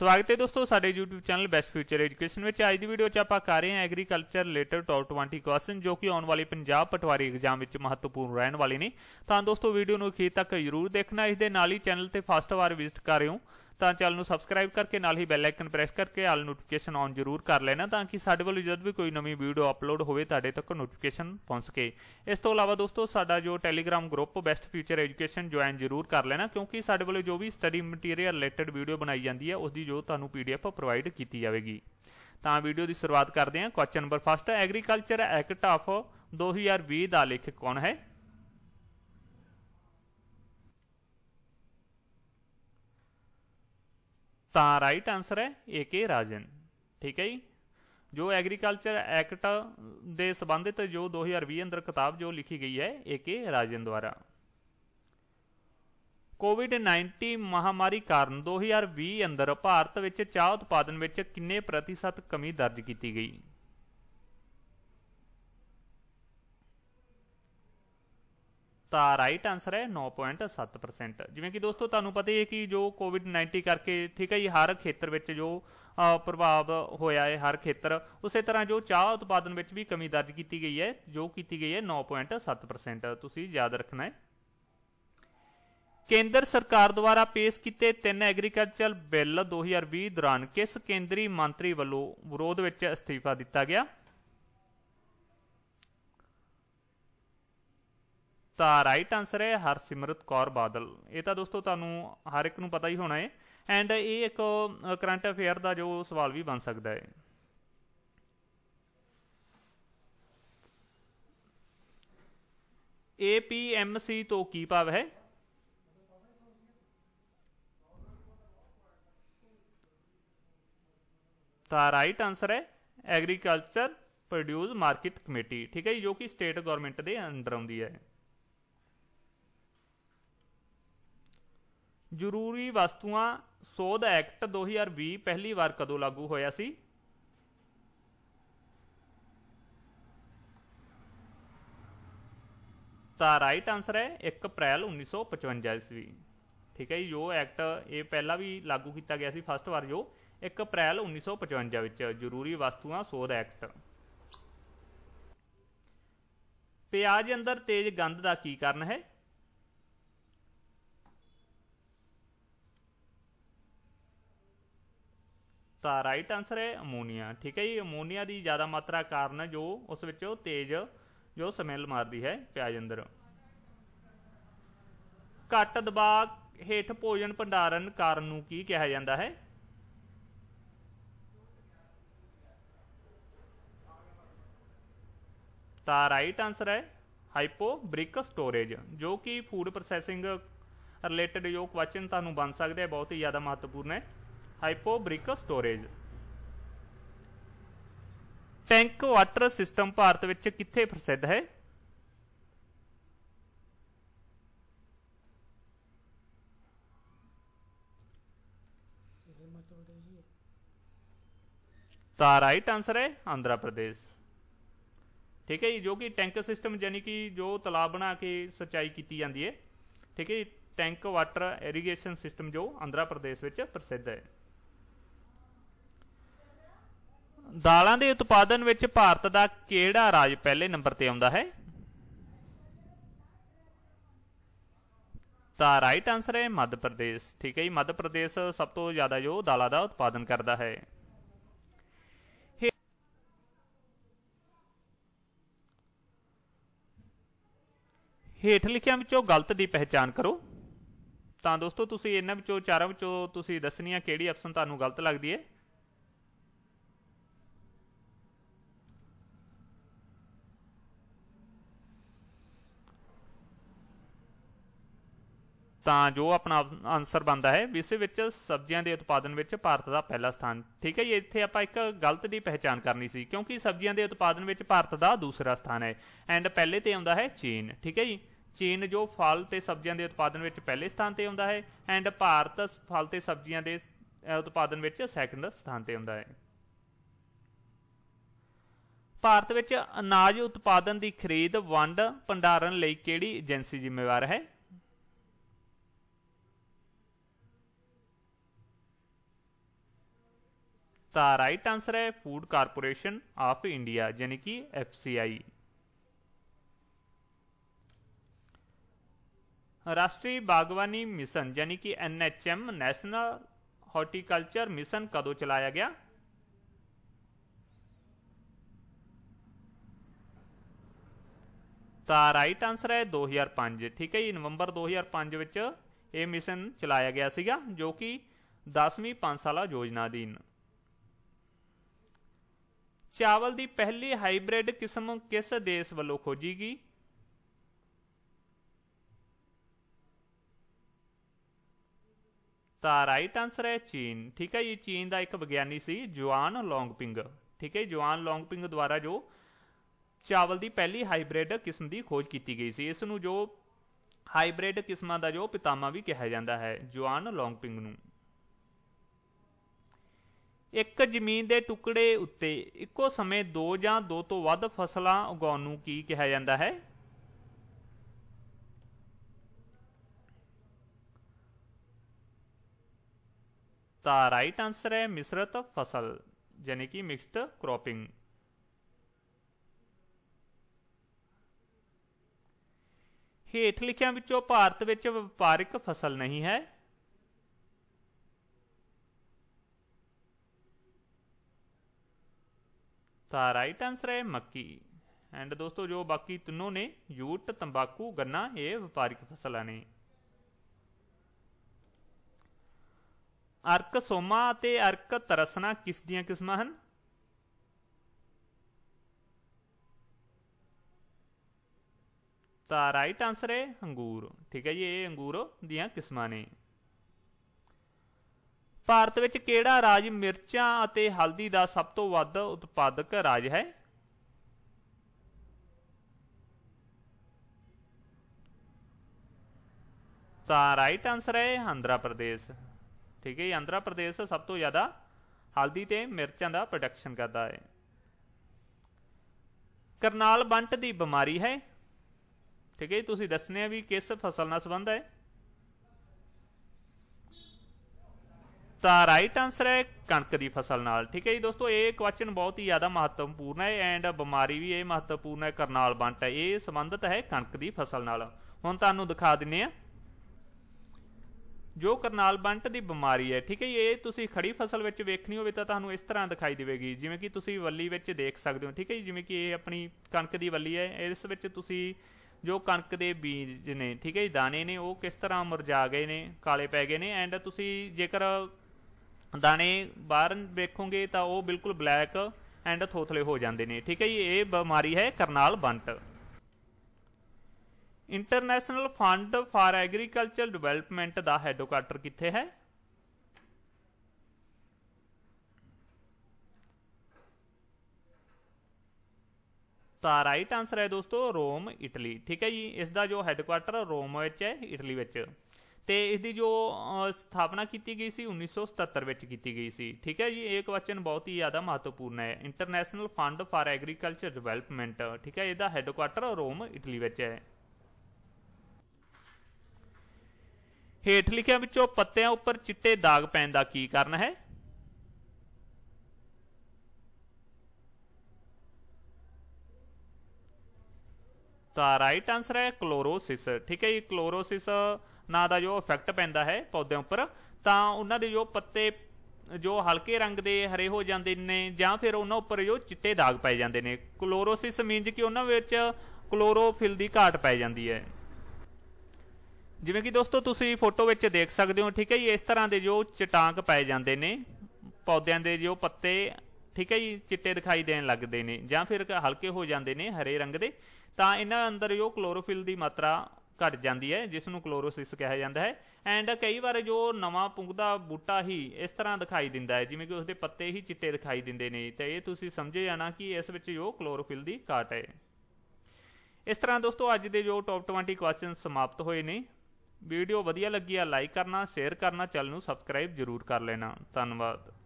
ਸਵਾਗਤ ਹੈ ਦੋਸਤੋ ਸਾਡੇ YouTube channel best future education ਵਿੱਚ ਅੱਜ ਦੀ ਵੀਡੀਓ 'ਚ ਆਪਾਂ ਕਰ ਰਹੇ ਹਾਂ ਐਗਰੀਕਲਚਰ ਰਿਲੇਟਡ ਟੌਪ 20 ਕੁਐਸਚਨ ਜੋ ਕਿ ਆਉਣ ਵਾਲੇ ਪੰਜਾਬ ਪਟਵਾਰੀ ਐਗਜ਼ਾਮ ਵਿੱਚ ਮਹੱਤਵਪੂਰਨ ਰਹਿਣ ਵਾਲੇ ਨੇ ਤਾਂ ਦੋਸਤੋ ਵੀਡੀਓ ਨੂੰ ਅਖੀਰ ਤੱਕ ਜ਼ਰੂਰ ਦੇਖਣਾ ਇਸ ਦੇ ਨਾਲ ਹੀ ਚੈਨਲ ਤੇ ਫਸਟ ਵਾਰ ਵਿਜ਼ਿਟ ਕਰ ਰਹੇ ਹੋ ਤਾਂ ਚੈਨਲ ਨੂੰ ਸਬਸਕ੍ਰਾਈਬ ਕਰਕੇ ਨਾਲ ਹੀ ਬੈਲ ਆਈਕਨ ਪ੍ਰੈਸ ਕਰਕੇ ਆਲ ਨੋਟੀਫਿਕੇਸ਼ਨ ਆਨ ਜ਼ਰੂਰ ਕਰ ਲੈਣਾ ਤਾਂ ਕਿ ਸਾਡੇ ਵੱਲੋਂ ਜਦ ਵੀ ਕੋਈ ਨਵੀਂ ਵੀਡੀਓ ਅਪਲੋਡ ਹੋਵੇ ਤੁਹਾਡੇ ਤੱਕ ਨੋਟੀਫਿਕੇਸ਼ਨ ਪਹੁੰਚ ਸਕੇ ਇਸ ਤੋਂ ਇਲਾਵਾ ਦੋਸਤੋ ਸਾਡਾ ਜੋ Telegram group best future education join ਜ਼ਰੂਰ ਕਰ ਲੈਣਾ ਕਿਉਂਕਿ ਸਾਡੇ ਵੱਲੋਂ ਜੋ ਵੀ ਸਟੱਡੀ ਮਟੀਰੀਅਲ ਰਿਲੇਟਡ ਵੀਡੀਓ ਬਣਾਈ ਜਾਂਦੀ ਹੈ ਉਸ ਦੀ ਜੋ ਤੁਹਾਨੂੰ ਪੀਡੀਐਫ ਪ੍ਰੋਵਾਈਡ ਕੀਤੀ ਜਾਵੇਗੀ ਤਾਂ ਵੀਡੀਓ ਦੀ ਸ਼ੁਰੂਆਤ ਕਰਦੇ ਹਾਂ question number 1 agriculture act of 2020 ਦਾ ਲੇਖਕ ਕੌਣ ਹੈ ਤਾਂ ਰਾਈਟ ਆਨਸਰ ਹੈ ਏਕੇ ਰਾਜਨ ਠੀਕ ਹੈ ਜੀ ਜੋ ਐਗਰੀਕਲਚਰ ਐਕਟ ਦੇ ਸੰਬੰਧਿਤ ਜੋ 2020 ਅੰਦਰ ਕਿਤਾਬ ਜੋ ਲਿਖੀ ਗਈ ਹੈ ਏਕੇ ਰਾਜਨ ਦੁਆਰਾ ਕੋਵਿਡ-19 ਮਹਾਮਾਰੀ ਕਾਰਨ 2020 ਅੰਦਰ ਭਾਰਤ ਵਿੱਚ ਚਾਹ ਉਤਪਾਦਨ ਵਿੱਚ ਕਿੰਨੇ ਪ੍ਰਤੀਸ਼ਤ ਕਮੀ ਦਰਜ ਕੀਤੀ ਗਈ ਤਾਂ ਰਾਈਟ ਆਨਸਰ ਹੈ 9.7% ਜਿਵੇਂ ਕਿ ਦੋਸਤੋ ਤੁਹਾਨੂੰ ਪਤਾ ਹੀ ਹੈ ਕਿ ਜੋ ਕੋਵਿਡ-19 ਕਰਕੇ ਠੀਕ ਹੈ ਜੀ ਹਰ ਖੇਤਰ ਵਿੱਚ ਜੋ ਪ੍ਰਭਾਵ ਹੋਇਆ ਹੈ ਹਰ ਖੇਤਰ ਉਸੇ ਤਰ੍ਹਾਂ ਜੋ ਚਾਹ ਉਤਪਾਦਨ ਵਿੱਚ ਵੀ ਕਮੀ ਦਰਜ ਕੀਤੀ ਗਈ ਹੈ ਜੋ ਕੀਤੀ ਗਈ ਹੈ 9.7% ਤੁਸੀਂ ਯਾਦ ਰੱਖਣਾ ਹੈ ਕੇਂਦਰ ਸਰਕਾਰ ਦੁਆਰਾ ਪੇਸ਼ ਕੀਤੇ ਤਿੰਨ ਐਗਰੀਕਲਚਰ ਬਿੱਲ 2020 ਦੌਰਾਨ ਕਿਸ ਕੇਂਦਰੀ ਮੰਤਰੀ ਵੱਲੋਂ ਵਿਰੋਧ ਵਿੱਚ ਅਸਤੀਫਾ ਦਿੱਤਾ ਗਿਆ ਤਾਂ ਰਾਈਟ ਆਨਸਰ ਹੈ ਹਰਸਿਮਰਤ ਕੌਰ ਬਾਦਲ ਇਹ ਤਾਂ ਦੋਸਤੋ ਤੁਹਾਨੂੰ ਹਰ ਇੱਕ ਨੂੰ ਪਤਾ ਹੀ ਹੋਣਾ ਹੈ ਐਂਡ ਇਹ ਇੱਕ ਕਰੰਟ ਅਫੇਅਰ ਦਾ ਜੋ ਸਵਾਲ ਵੀ ਬਣ ਸਕਦਾ ਹੈ ਏਪੀਐਮਸੀ ਤੋਂ ਕੀ ਭਾਵ ਹੈ ਤਾਂ ਰਾਈਟ ਆਨਸਰ ਹੈ ਐਗਰੀਕਲਚਰ ਪ੍ਰੋਡਿਊਸ ਮਾਰਕੀਟ ਕਮੇਟੀ ਠੀਕ ਹੈ ਜੋ ਕਿ ਸਟੇਟ ਗਵਰਨਮੈਂਟ ਦੇ ਅੰਡਰ ਆਉਂਦੀ ਹੈ ਜ਼ਰੂਰੀ ਵਸਤੂਆਂ ਸੋਧ ਐਕਟ 2020 ਪਹਿਲੀ ਵਾਰ ਕਦੋਂ ਲਾਗੂ ਹੋਇਆ ਸੀ ਤਾਂ ਰਾਈਟ ਆਨਸਰ ਹੈ 1 ਅਪ੍ਰੈਲ 1955 ਈਸਵੀ ਠੀਕ ਹੈ ਜੀ ਜੋ ਐਕਟ ਇਹ ਪਹਿਲਾਂ ਵੀ ਲਾਗੂ ਕੀਤਾ ਗਿਆ ਸੀ ਫਸਟ ਵਾਰ ਜੋ 1 ਅਪ੍ਰੈਲ 1955 ਵਿੱਚ ਜ਼ਰੂਰੀ ਵਸਤੂਆਂ ਸੋਧ ਐਕਟ ਪਿਆਜ਼ ਅੰਦਰ ਤੇਜ਼ ਗੰਧ ਦਾ ਕੀ ਕਾਰਨ ਹੈ ਤਾਂ ਰਾਈਟ ਆਨਸਰ ਹੈ ਅਮੋਨੀਆ ਠੀਕ ਹੈ ਜੀ ਅਮੋਨੀਆ ਦੀ ਜ਼ਿਆਦਾ ਮਾਤਰਾ ਕਾਰਨ ਜੋ ਉਸ ਵਿੱਚ ਉਹ ਤੇਜ਼ ਜੋ ਸਮੈਲ ਮਾਰਦੀ ਹੈ ਪਿਆਜ ਅੰਦਰ ਘੱਟ ਦਬਾਅ ਹੇਠ ਭੋਜਨ ਭੰਡਾਰਨ ਕਾਰਨ ਨੂੰ ਕੀ ਕਿਹਾ ਜਾਂਦਾ ਹੈ ਤਾਂ ਰਾਈਟ ਆਨਸਰ ਹੈ ਹਾਈਪੋਬ੍ਰਿਕ ਸਟੋਰੇਜ ਜੋ ਕਿ ਫੂਡ ਪ੍ਰੋਸੈਸਿੰਗ ਰਿਲੇਟਡ ਜੋ ਕੁਐਸਚਨ ਤੁਹਾਨੂੰ ਬਣ ਸਕਦੇ ਬਹੁਤ ਹੀ ਜ਼ਿਆਦਾ ਮਹੱਤਵਪੂਰਨ ਹੈ hypobaric storage tank water system Bharat ਵਿੱਚ ਕਿੱਥੇ ਪ੍ਰਸਿੱਧ ਹੈ ਤਾਂ ਰਾਈਟ ਆਨਸਰ ਹੈ ਆਂਧਰਾ ਪ੍ਰਦੇਸ਼ ਠੀਕ ਹੈ ਜੀ ਜੋ ਕਿ ਟੈਂਕ ਸਿਸਟਮ ਯਾਨੀ ਕਿ ਜੋ ਤਲਾਬ ਬਣਾ ਕੇ ਸਿੰਚਾਈ ਕੀਤੀ ਜਾਂਦੀ ਹੈ ਠੀਕ ਹੈ ਜੀ ਟੈਂਕ ਵਾਟਰ ਇਰੀਗੇਸ਼ਨ ਸਿਸਟਮ ਜੋ ਆਂਧਰਾ ਪ੍ਰਦੇਸ਼ ਵਿੱਚ ਪ੍ਰਸਿੱਧ ਹੈ ਦਾਲਾਂ ਦੇ ਉਤਪਾਦਨ ਵਿੱਚ ਭਾਰਤ ਦਾ ਕਿਹੜਾ ਰਾਜ ਪਹਿਲੇ ਨੰਬਰ ਤੇ ਆਉਂਦਾ ਹੈ ਤਾਂ ਰਾਈਟ ਆਨਸਰ ਹੈ ਮੱਧ ਪ੍ਰਦੇਸ਼ ਠੀਕ ਹੈ ਜੀ ਮੱਧ ਪ੍ਰਦੇਸ਼ ਸਭ ਤੋਂ ਜ਼ਿਆਦਾ ਜੋ ਦਾਲਾਂ ਦਾ ਉਤਪਾਦਨ ਕਰਦਾ ਹੈ ਹੇਠ ਲਿਖਿਆਂ ਵਿੱਚੋਂ ਗਲਤ ਦੀ ਪਹਿਚਾਨ ਕਰੋ ਤਾਂ ਦੋਸਤੋ ਤੁਸੀਂ ਇਹਨਾਂ ਵਿੱਚੋਂ ਚਾਰਾਂ ਵਿੱਚੋਂ ਤੁਸੀਂ ਦੱਸਣੀ ਆ ਕਿਹੜੀ ਆਪਸ਼ਨ ਤੁਹਾਨੂੰ ਗਲਤ ਲੱਗਦੀ ਹੈ ਤਾਂ ਜੋ ਆਪਣਾ ਆਨਸਰ ਬਣਦਾ ਹੈ ਵਿਸ਼ੇ ਵਿੱਚ ਸਬਜ਼ੀਆਂ ਦੇ ਉਤਪਾਦਨ ਵਿੱਚ ਭਾਰਤ ਦਾ ਪਹਿਲਾ ਸਥਾਨ ਠੀਕ ਹੈ ਜੀ ਇੱਥੇ ਆਪਾਂ ਇੱਕ ਗਲਤ ਦੀ ਪਹਿਚਾਨ ਕਰਨੀ ਸੀ ਕਿਉਂਕਿ ਸਬਜ਼ੀਆਂ ਦੇ ਉਤਪਾਦਨ ਵਿੱਚ ਭਾਰਤ ਦਾ ਦੂਸਰਾ ਸਥਾਨ ਹੈ ਐਂਡ ਪਹਿਲੇ ਤੇ ਆਉਂਦਾ ਹੈ ਚੀਨ ਠੀਕ ਹੈ ਜੀ ਚੀਨ ਜੋ ਫਲ ਤੇ ਸਬਜ਼ੀਆਂ ਦੇ ਉਤਪਾਦਨ ਵਿੱਚ ਪਹਿਲੇ ਸਥਾਨ ਤੇ ਆਉਂਦਾ ਹੈ ਐਂਡ ਭਾਰਤ ਫਲ ਤੇ ਸਬਜ਼ੀਆਂ ਦੇ ਉਤਪਾਦਨ ਵਿੱਚ ਸੈਕੰਡ ਸਥਾਨ ਤੇ ਆਉਂਦਾ ਹੈ ਭਾਰਤ ਵਿੱਚ ਅਨਾਜ ਉਤਪਾਦਨ ਦੀ ਖਰੀਦ ਵੰਡ ਭੰਡਾਰਨ ਲਈ ਕਿਹੜੀ ਏਜੰਸੀ ਜ਼ਿੰਮੇਵਾਰ ਹੈ राइट आंसर है फूड कारपोरेशन ऑफ इंडिया यानी कि एफ राष्ट्रीय बागवानी मिशन यानी कि एनएचएम नेशनल हॉर्टिकल्चर मिशन कदों चलाया गया राइट आंसर है 2005 ठीक है नवंबर ਨਵੰਬਰ 2005 हजार पांच मिशन चलाया गया जो कि दसवीं पांच साल योजना अधीन ਚਾਵਲ ਦੀ ਪਹਿਲੀ ਹਾਈਬ੍ਰਿਡ ਕਿਸਮ ਕਿਸ ਦੇਸ਼ ਵੱਲੋਂ ਖੋਜੀ ਗਈ ਤਾਂ ਰਾਈਟ ਆਨਸਰ ਹੈ ਚੀਨ ਠੀਕ ਹੈ ਇਹ ਚੀਨ ਦਾ ਇੱਕ ਵਿਗਿਆਨੀ ਸੀ ਜੁਆਨ ਲੌਂਗਪਿੰਗ ਠੀਕ ਹੈ ਜੁਆਨ ਲੌਂਗਪਿੰਗ ਦੁਆਰਾ ਜੋ ਚਾਵਲ ਦੀ ਪਹਿਲੀ ਹਾਈਬ੍ਰਿਡ ਕਿਸਮ ਦੀ ਖੋਜ ਕੀਤੀ ਗਈ ਸੀ ਇਸ ਨੂੰ ਜੋ ਹਾਈਬ੍ਰਿਡ ਕਿਸਮਾਂ ਦਾ ਜੋ ਪਿਤਾਮਾ ਵੀ ਕਿਹਾ ਜਾਂਦਾ ਹੈ ਜੁਆਨ ਲੌਂਗਪਿੰਗ ਨੂੰ ਇੱਕ ਜ਼ਮੀਨ ਦੇ ਟੁਕੜੇ ਉੱਤੇ ਇੱਕੋ ਸਮੇਂ ਦੋ ਜਾਂ ਦੋ ਤੋਂ ਵੱਧ ਫਸਲਾਂ ਉਗਾਉਣ ਨੂੰ ਕੀ ਕਿਹਾ ਜਾਂਦਾ ਹੈ ਤਾਂ ਰਾਈਟ ਆਨਸਰ ਹੈ ਮਿਸ਼ਰਤ ਫਸਲ ਯਾਨੀ ਕਿ ਮਿਕਸਡ ਕ੍ਰੋਪਿੰਗ ਹੇਠ ਲਿਖਿਆਂ ਵਿੱਚੋਂ ਭਾਰਤ ਵਿੱਚ ਵਪਾਰਿਕ ਫਸਲ ਨਹੀਂ ਹੈ तो राइट आंसर है मक्की एंड दोस्तों जो बाकी तीनों ने जूट तंबाकू गन्ना ये व्यापारिक फसलां ने ਅਰਕ ਸੋਮਾ ਅਤੇ ਅਰਕ ਤਰਸਨਾ ਕਿਸ ਦੀਆਂ ਕਿਸਮਾਂ ਹਨ ਤਾਂ ਰਾਈਟ ਆਨਸਰ ਹੈ ਅੰਗੂਰ ਠੀਕ ਹੈ ਜੀ ਇਹ ਅੰਗੂਰ ਦੀਆਂ ਕਿਸਮਾਂ ਨੇ ਭਾਰਤ ਵਿੱਚ ਕਿਹੜਾ ਰਾਜ ਮਿਰਚਾਂ ਅਤੇ ਹਲਦੀ ਦਾ ਸਭ ਤੋਂ ਵੱਧ ਉਤਪਾਦਕ ਰਾਜ ਹੈ ਤਾਂ ਰਾਈਟ ਆਨਸਰ ਹੈ ਆਂਧਰਾ ਪ੍ਰਦੇਸ਼ ਠੀਕ ਹੈ ਆਂਧਰਾ ਪ੍ਰਦੇਸ਼ ਸਭ ਤੋਂ ਜ਼ਿਆਦਾ ਹਲਦੀ ਤੇ ਮਿਰਚਾਂ ਦਾ ਪ੍ਰੋਡਕਸ਼ਨ ਕਰਦਾ ਹੈ ਕਰਨਾਲ ਬੰਟ ਦੀ ਬਿਮਾਰੀ ਹੈ ਠੀਕ ਹੈ ਤੁਸੀਂ ਦੱਸਨੇ ਆ ਵੀ ਕਿਸ ਫਸਲ ਨਾਲ ਸੰਬੰਧ ਹੈ ਤਾਂ ਰਾਈਟ ਆਨਸਰ ਹੈ ਕਣਕ ਦੀ ਫਸਲ ਨਾਲ ਠੀਕ ਹੈ ਜੀ ਦੋਸਤੋ ਇਹ ਕੁਐਸਚਨ ਬਹੁਤ ਹੀ ਜ਼ਿਆਦਾ ਮਹੱਤਵਪੂਰਨ ਹੈ ਐਂਡ ਬਿਮਾਰੀ ਵੀ ਇਹ ਮਹੱਤਵਪੂਰਨ ਹੈ ਕਰਨਾਲ ਬੰਟ ਹੈ ਇਹ ਸੰਬੰਧਿਤ ਹੈ ਕਣਕ ਦੀ ਫਸਲ ਨਾਲ ਹੁਣ ਤੁਹਾਨੂੰ ਦਿਖਾ ਦਿੰਨੇ ਆ ਜੋ ਕਰਨਾਲ ਬੰਟ ਦੀ ਬਿਮਾਰੀ ਹੈ ਠੀਕ ਹੈ ਇਹ ਤੁਸੀਂ ਖੜੀ ਫਸਲ ਵਿੱਚ ਵੇਖਣੀ ਹੋਵੇ ਤਾਂ ਤੁਹਾਨੂੰ ਇਸ ਤਰ੍ਹਾਂ ਦਿਖਾਈ ਦੇਵੇਗੀ ਜਿਵੇਂ ਕਿ ਤੁਸੀਂ ਵੱਲੀ ਵਿੱਚ ਦੇਖ ਸਕਦੇ ਹੋ ਠੀਕ ਹੈ ਜਿਵੇਂ ਕਿ ਇਹ ਆਪਣੀ ਕਣਕ ਦੀ ਵੱਲੀ ਹੈ ਇਸ ਵਿੱਚ ਤੁਸੀਂ ਜੋ ਕਣਕ ਦੇ ਬੀਜ ਨੇ ਠੀਕ ਹੈ ਜੀ ਦਾਣੇ ਨੇ ਉਹ ਕਿਸ ਤਰ੍ਹਾਂ ਮੁਰਝਾ ਗਏ ਨੇ ਕਾਲੇ ਪੈ ਗਏ ਨੇ ਐਂਡ ਤੁਸੀਂ ਜੇਕਰ ਦਾਣੇ ਬਾਹਰ ਵੇਖੋਗੇ ਤਾਂ ਉਹ ਬਿਲਕੁਲ ਬਲੈਕ ਐਂਡ ਥੋਥਲੇ ਹੋ ਜਾਂਦੇ ਨੇ ਠੀਕ ਹੈ ਜੀ ਇਹ ਬਿਮਾਰੀ ਹੈ Karnal bunt international fund for agriculture development ਦਾ ਹੈਡਕੁਆਟਰ ਕਿੱਥੇ ਹੈ ਤਾਂ ਰਾਈਟ ਆਨਸਰ ਹੈ ਦੋਸਤੋ ਰੋਮ ਇਟਲੀ ਠੀਕ ਹੈ ਜੀ ਇਸ ਦਾ ਜੋ ਹੈਡਕੁਆਟਰ ਰੋਮ ਵਿੱਚ ਹੈ ਇਟਲੀ ਵਿੱਚ ਤੇ ਇਸ ਦੀ ਜੋ ਸਥਾਪਨਾ ਕੀਤੀ ਗਈ ਸੀ 1977 ਵਿੱਚ ਕੀਤੀ ਗਈ ਸੀ ਠੀਕ ਹੈ ਜੀ ਇਹ ਕੁਐਸਚਨ ਬਹੁਤ ਹੀ ਜ਼ਿਆਦਾ ਮਹੱਤਵਪੂਰਨ ਹੈ international fund for agriculture development ਠੀਕ ਹੈ ਇਹਦਾ ਹੈੱਡਕੁਆਟਰ ਰੋਮ ਇਟਲੀ ਵਿੱਚ ਹੈ ਹੇਠ ਲਿਖਿਆਂ ਵਿੱਚੋਂ ਪੱਤਿਆਂ ਉੱਪਰ ਚਿੱਟੇ ਦਾਗ ਪੈਣ ਦਾ ਕੀ ਕਾਰਨ ਹੈ ਤਾਂ ਰਾਈਟ ਆਨਸਰ ਹੈ ਕਲੋਰੋਸਿਸ ਠੀਕ ਹੈ ਇਹ ਕਲੋਰੋਸਿਸ ਨਾ ਦਾ ਜੋ ਇਫੈਕਟ ਪੈਂਦਾ ਹੈ ਪੌਦਿਆਂ ਉੱਪਰ ਤਾਂ ਉਹਨਾਂ ਦੇ ਜੋ ਪੱਤੇ ਜੋ ਹਲਕੇ ਰੰਗ ਦੇ ਹਰੇ ਹੋ ਜਾਂਦੇ ਨੇ ਜਾਂ ਫਿਰ ਉਹਨਾਂ ਉੱਪਰ ਜੋ ਚਿੱਟੇ ਦਾਗ ਪੈ ਜਾਂਦੇ ਨੇ ਕਲੋਰੋਸਿਸ ਮੀਨਜ ਕਿ ਉਹਨਾਂ ਵਿੱਚ ਕਲੋਰੋਫਿਲ ਦੀ ਘਾਟ ਪੈ ਜਾਂਦੀ ਹੈ ਜਿਵੇਂ ਕਿ ਦੋਸਤੋ ਤੁਸੀਂ ਫੋਟੋ ਵਿੱਚ ਦੇਖ ਸਕਦੇ ਹੋ ਠੀਕ ਹੈ ਜੀ ਇਸ ਤਰ੍ਹਾਂ ਦੇ ਜੋ ਚਟਾਂਕ ਪੈ ਜਾਂਦੇ ਨੇ ਪੌਦਿਆਂ ਦੇ ਜੋ ਪੱਤੇ ਠੀਕ ਹੈ ਜੀ ਚਿੱਟੇ ਦਿਖਾਈ ਦੇਣ ਲੱਗਦੇ ਨੇ ਜਾਂ ਫਿਰ ਹਲਕੇ ਹੋ ਜਾਂਦੇ ਨੇ ਹਰੇ ਰੰਗ ਦੇ ਤਾਂ ਇਹਨਾਂ ਅੰਦਰ ਜੋ ਕਲੋਰੋਫਿਲ ਦੀ ਮਾਤਰਾ ਘਟ ਜਾਂਦੀ ਹੈ ਜਿਸ ਨੂੰ ਕਲੋਰੋਸਿਸ ਕਿਹਾ ਜਾਂਦਾ ਹੈ ਐਂਡ ਕਈ ਵਾਰ ਜੋ ਨਵਾਂ ਪੁੰਗਦਾ ਬੂਟਾ ਹੀ ਇਸ ਤਰ੍ਹਾਂ ਦਿਖਾਈ ਦਿੰਦਾ ਹੈ ਜਿਵੇਂ ਕਿ ਉਸਦੇ ਪੱਤੇ ਹੀ ਚਿੱਟੇ ਦਿਖਾਈ ਦਿੰਦੇ ਨੇ ਤਾਂ ਇਹ ਤੁਸੀਂ ਸਮਝੇ ਜਾਣਾ ਕਿ ਇਸ ਵਿੱਚ ਜੋ ਕਲੋਰੋਫਿਲ ਦੀ ਘਾਟ ਹੈ ਇਸ ਤਰ੍ਹਾਂ ਦੋਸਤੋ ਅੱਜ ਦੇ ਜੋ ਟੌਪ 20 ਕੁਐਸਚਨ ਸਮਾਪਤ ਹੋਏ ਨੇ ਵੀਡੀਓ ਵਧੀਆ ਲੱਗੀ ਆ ਲਾਈਕ ਕਰਨਾ ਸ਼ੇਅਰ ਕਰਨਾ ਚੈਨਲ ਨੂੰ ਸਬਸਕ੍ਰਾਈਬ ਜ਼ਰੂਰ ਕਰ ਲੈਣਾ ਧੰਨਵਾਦ